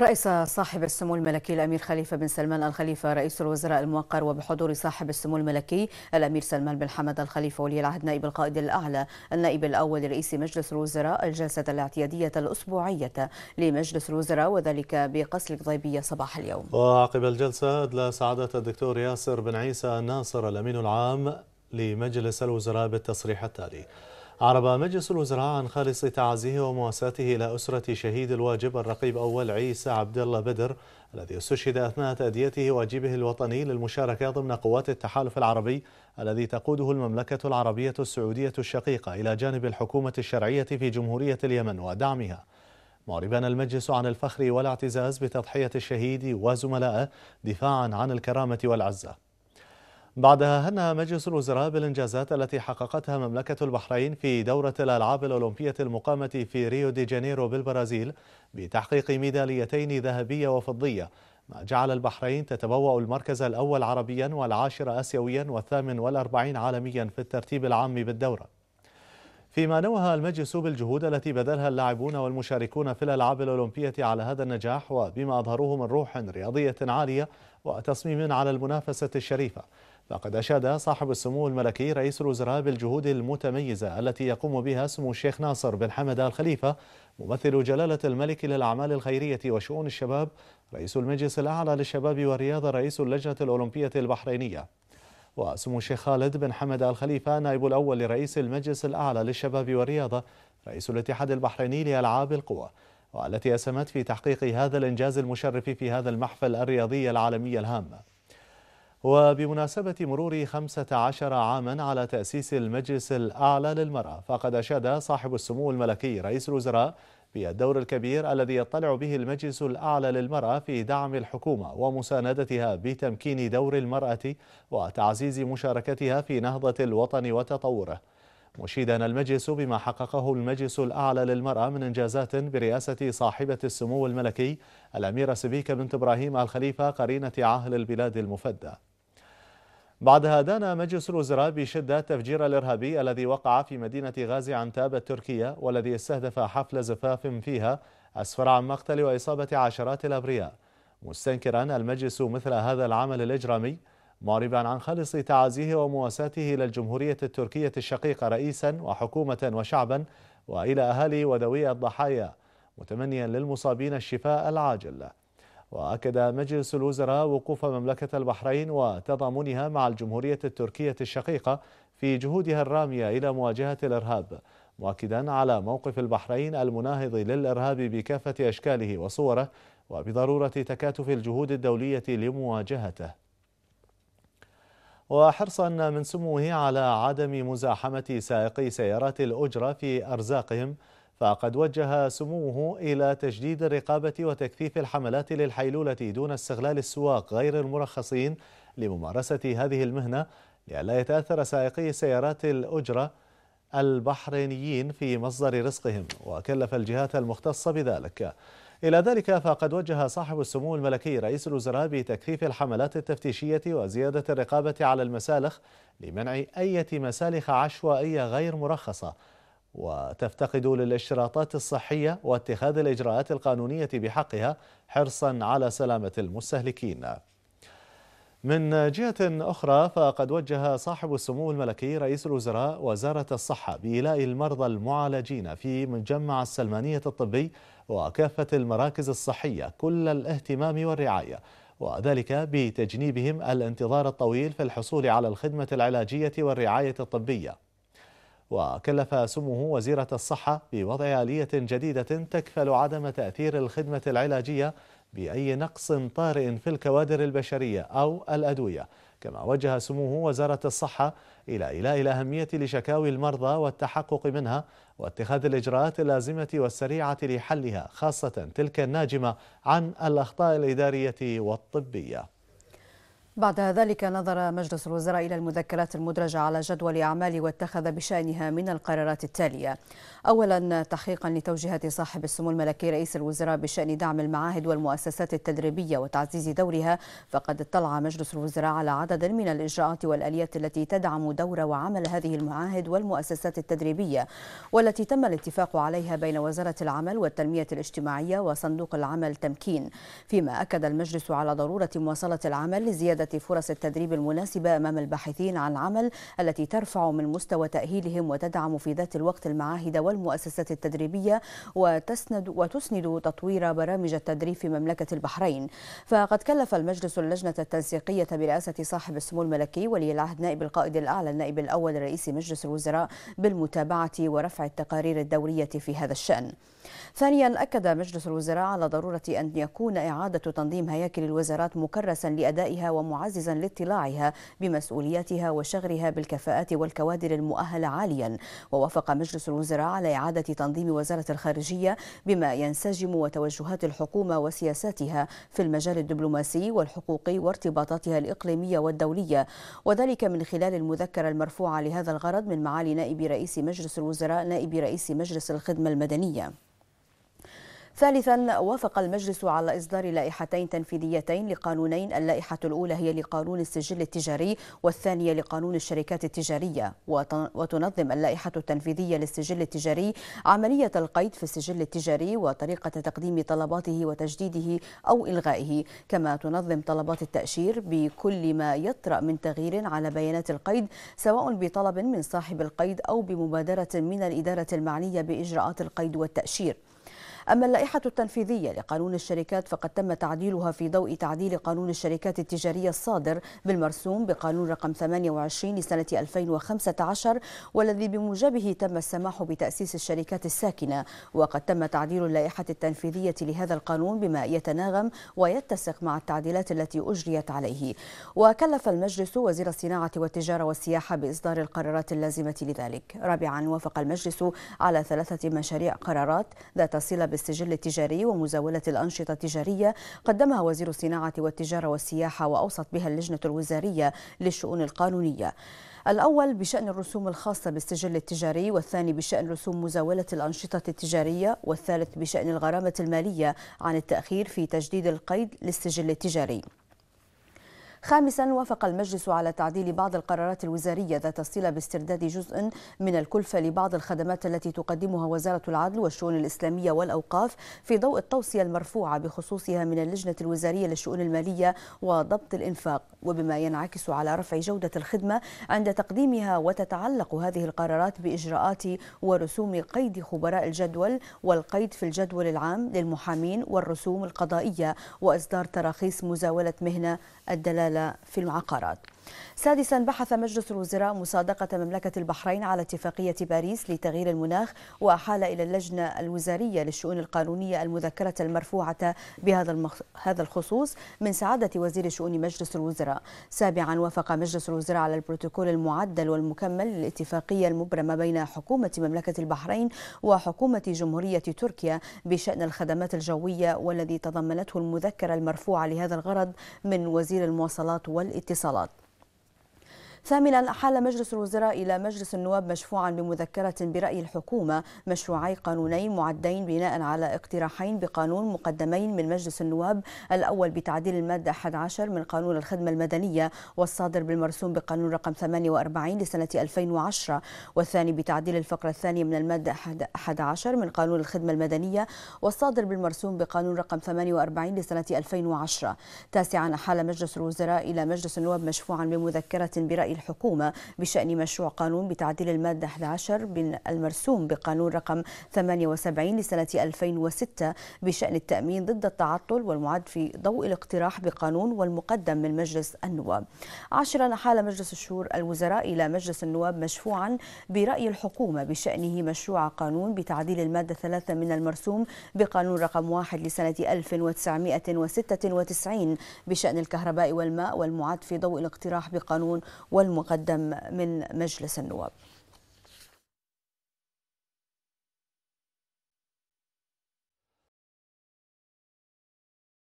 رئيس صاحب السمو الملكي الامير خليفه بن سلمان الخليفه رئيس الوزراء الموقر وبحضور صاحب السمو الملكي الامير سلمان بن حمد الخليفه ولي العهد نائب القائد الاعلى النائب الاول لرئيس مجلس الوزراء الجلسه الاعتياديه الاسبوعيه لمجلس الوزراء وذلك بقصر القضيبيه صباح اليوم. وعقب الجلسه ادلى سعاده الدكتور ياسر بن عيسى الناصر الامين العام لمجلس الوزراء بالتصريح التالي. عرب مجلس الوزراء عن خالص تعزيه ومواساته إلى أسرة شهيد الواجب الرقيب أول عيسى عبد الله بدر الذي استشهد أثناء تأديته واجبه الوطني للمشاركة ضمن قوات التحالف العربي الذي تقوده المملكة العربية السعودية الشقيقة إلى جانب الحكومة الشرعية في جمهورية اليمن ودعمها معربا المجلس عن الفخر والاعتزاز بتضحية الشهيد وزملائه دفاعا عن الكرامة والعزة بعدها هنأ مجلس الوزراء بالإنجازات التي حققتها مملكة البحرين في دورة الألعاب الأولمبية المقامة في ريو دي جانيرو بالبرازيل بتحقيق ميداليتين ذهبية وفضية ما جعل البحرين تتبوأ المركز الأول عربيا والعاشر آسيويا والثامن والأربعين عالميا في الترتيب العام بالدورة فيما نوه المجلس بالجهود التي بذلها اللاعبون والمشاركون في الألعاب الأولمبية على هذا النجاح وبما أظهروه من روح رياضية عالية وتصميم على المنافسة الشريفة لقد أشاد صاحب السمو الملكي رئيس الوزراء بالجهود المتميزة التي يقوم بها سمو الشيخ ناصر بن حمد الخليفة ممثل جلالة الملك للأعمال الخيرية وشؤون الشباب رئيس المجلس الأعلى للشباب والرياضة رئيس اللجنة الأولمبية البحرينية وسمو الشيخ خالد بن حمد الخليفة نائب الأول لرئيس المجلس الأعلى للشباب والرياضة رئيس الاتحاد البحريني لألعاب القوى والتي أسهمت في تحقيق هذا الإنجاز المشرف في هذا المحفل الرياضي العالمي الهام وبمناسبة مرور 15 عاما على تأسيس المجلس الأعلى للمرأة فقد أشاد صاحب السمو الملكي رئيس الوزراء بالدور الكبير الذي يطلع به المجلس الأعلى للمرأة في دعم الحكومة ومساندتها بتمكين دور المرأة وتعزيز مشاركتها في نهضة الوطن وتطوره مشيدا المجلس بما حققه المجلس الأعلى للمرأة من إنجازات برئاسة صاحبة السمو الملكي الأميرة سبيكة بنت إبراهيم الخليفة قرينة عهل البلاد المفدى بعدها دان مجلس الوزراء بشدة تفجير الإرهابي الذي وقع في مدينة غازي عنتاب التركية والذي استهدف حفل زفاف فيها أسفر عن مقتل وإصابة عشرات الأبرياء مستنكرا المجلس مثل هذا العمل الإجرامي معربا عن خالص تعازيه ومواساته إلى الجمهورية التركية الشقيقة رئيسا وحكومة وشعبا وإلى أهالي وذوي الضحايا متمنيا للمصابين الشفاء العاجل وأكد مجلس الوزراء وقوف مملكة البحرين وتضامنها مع الجمهورية التركية الشقيقة في جهودها الرامية إلى مواجهة الإرهاب مؤكدا على موقف البحرين المناهض للإرهاب بكافة أشكاله وصوره وبضرورة تكاتف الجهود الدولية لمواجهته وحرصا من سموه على عدم مزاحمة سائقي سيارات الأجرة في أرزاقهم فقد وجه سموه إلى تجديد الرقابة وتكثيف الحملات للحيلولة دون استغلال السواق غير المرخصين لممارسة هذه المهنة لئلا يتأثر سائقي سيارات الأجرة البحرينيين في مصدر رزقهم وكلف الجهات المختصة بذلك إلى ذلك فقد وجه صاحب السمو الملكي رئيس الوزراء بتكثيف الحملات التفتيشية وزيادة الرقابة على المسالخ لمنع أي مسالخ عشوائية غير مرخصة وتفتقد للاشتراطات الصحية واتخاذ الإجراءات القانونية بحقها حرصا على سلامة المستهلكين من جهة أخرى فقد وجه صاحب السمو الملكي رئيس الوزراء وزارة الصحة بإيلاء المرضى المعالجين في مجمع السلمانية الطبي وكافة المراكز الصحية كل الاهتمام والرعاية وذلك بتجنيبهم الانتظار الطويل في الحصول على الخدمة العلاجية والرعاية الطبية وكلف سموه وزيرة الصحة بوضع آلية جديدة تكفل عدم تأثير الخدمة العلاجية بأي نقص طارئ في الكوادر البشرية أو الأدوية كما وجه سموه وزارة الصحة إلى إيلاء الأهمية لشكاوي المرضى والتحقق منها واتخاذ الإجراءات اللازمة والسريعة لحلها خاصة تلك الناجمة عن الأخطاء الإدارية والطبية بعد ذلك نظر مجلس الوزراء إلى المذكرات المدرجة على جدول أعمال واتخذ بشأنها من القرارات التالية أولا تحقيقا لتوجيهات صاحب السمو الملكي رئيس الوزراء بشأن دعم المعاهد والمؤسسات التدريبية وتعزيز دورها فقد اطلع مجلس الوزراء على عدد من الإجراءات والآليات التي تدعم دور وعمل هذه المعاهد والمؤسسات التدريبية والتي تم الاتفاق عليها بين وزارة العمل والتنمية الاجتماعية وصندوق العمل تمكين فيما أكد المجلس على ضرورة مواصلة العمل لزيادة فرص التدريب المناسبة أمام الباحثين عن العمل التي ترفع من مستوى تأهيلهم وتدعم في ذات الوقت المعاهد والمؤسسات التدريبية وتسند وتسند تطوير برامج التدريب في مملكة البحرين فقد كلف المجلس اللجنة التنسيقية برئاسة صاحب السمو الملكي ولي العهد نائب القائد الأعلى النائب الأول رئيس مجلس الوزراء بالمتابعة ورفع التقارير الدورية في هذا الشأن ثانيا أكد مجلس الوزراء على ضرورة أن يكون إعادة تنظيم هياكل الوزارات مكرسا لأدائها ومع معززا لاطلاعها بمسؤولياتها وشغلها بالكفاءات والكوادر المؤهلة عاليا ووافق مجلس الوزراء على إعادة تنظيم وزارة الخارجية بما ينسجم وتوجهات الحكومة وسياساتها في المجال الدبلوماسي والحقوقي وارتباطاتها الإقليمية والدولية وذلك من خلال المذكرة المرفوعة لهذا الغرض من معالي نائب رئيس مجلس الوزراء نائب رئيس مجلس الخدمة المدنية ثالثا وافق المجلس على إصدار لائحتين تنفيذيتين لقانونين اللائحة الأولى هي لقانون السجل التجاري والثانية لقانون الشركات التجارية وتنظم اللائحة التنفيذية للسجل التجاري عملية القيد في السجل التجاري وطريقة تقديم طلباته وتجديده أو إلغائه كما تنظم طلبات التأشير بكل ما يطرأ من تغيير على بيانات القيد سواء بطلب من صاحب القيد أو بمبادرة من الإدارة المعنية بإجراءات القيد والتأشير أما اللائحة التنفيذية لقانون الشركات فقد تم تعديلها في ضوء تعديل قانون الشركات التجارية الصادر بالمرسوم بقانون رقم 28 لسنة 2015 والذي بموجبه تم السماح بتأسيس الشركات الساكنة وقد تم تعديل اللائحة التنفيذية لهذا القانون بما يتناغم ويتسق مع التعديلات التي أجريت عليه وكلف المجلس وزير الصناعة والتجارة والسياحة بإصدار القرارات اللازمة لذلك رابعا وافق المجلس على ثلاثة مشاريع قرارات ذات صلة بالسجل التجاري ومزاولة الأنشطة التجارية قدمها وزير الصناعة والتجارة والسياحة وأوصت بها اللجنة الوزارية للشؤون القانونية الأول بشأن الرسوم الخاصة بالسجل التجاري والثاني بشأن رسوم مزاولة الأنشطة التجارية والثالث بشأن الغرامة المالية عن التأخير في تجديد القيد للسجل التجاري خامسا وافق المجلس على تعديل بعض القرارات الوزارية ذات الصلة باسترداد جزء من الكلفة لبعض الخدمات التي تقدمها وزارة العدل والشؤون الإسلامية والأوقاف في ضوء التوصية المرفوعة بخصوصها من اللجنة الوزارية للشؤون المالية وضبط الإنفاق وبما ينعكس على رفع جودة الخدمة عند تقديمها وتتعلق هذه القرارات بإجراءات ورسوم قيد خبراء الجدول والقيد في الجدول العام للمحامين والرسوم القضائية وإصدار تراخيص مزاولة مهنة الدلالة في العقارات سادسا بحث مجلس الوزراء مصادقة مملكة البحرين على اتفاقية باريس لتغيير المناخ وأحال إلى اللجنة الوزارية للشؤون القانونية المذكرة المرفوعة بهذا المخ... هذا الخصوص من سعادة وزير شؤون مجلس الوزراء سابعا وافق مجلس الوزراء على البروتوكول المعدل والمكمل للاتفاقية المبرمة بين حكومة مملكة البحرين وحكومة جمهورية تركيا بشأن الخدمات الجوية والذي تضمنته المذكرة المرفوعة لهذا الغرض من وزير المواصلات والاتصالات ثامنا أحال مجلس الوزراء إلى مجلس النواب مشفوعا بمذكرة برأي الحكومة مشروعي قانونين معدين بناء على اقتراحين بقانون مقدمين من مجلس النواب الأول بتعديل المادة 11 من قانون الخدمة المدنية والصادر بالمرسوم بقانون رقم 48 لسنة 2010 والثاني بتعديل الفقرة الثانية من المادة 11 من قانون الخدمة المدنية والصادر بالمرسوم بقانون رقم 48 لسنة 2010 تاسعا أحال مجلس الوزراء إلى مجلس النواب مشفوعا بمذكرة برأي الحكومة بشأن مشروع قانون بتعديل المادة 11 من المرسوم بقانون رقم 78 لسنة 2006 بشأن التأمين ضد التعطل والمعد في ضوء الاقتراح بقانون والمقدم من مجلس النواب عاشرا حال مجلس الشور الوزراء إلى مجلس النواب مشفوعا برأي الحكومة بشأنه مشروع قانون بتعديل المادة 3 من المرسوم بقانون رقم 1 لسنة 1996 بشأن الكهرباء والماء والمعد في ضوء الاقتراح بقانون وال المقدم من مجلس النواب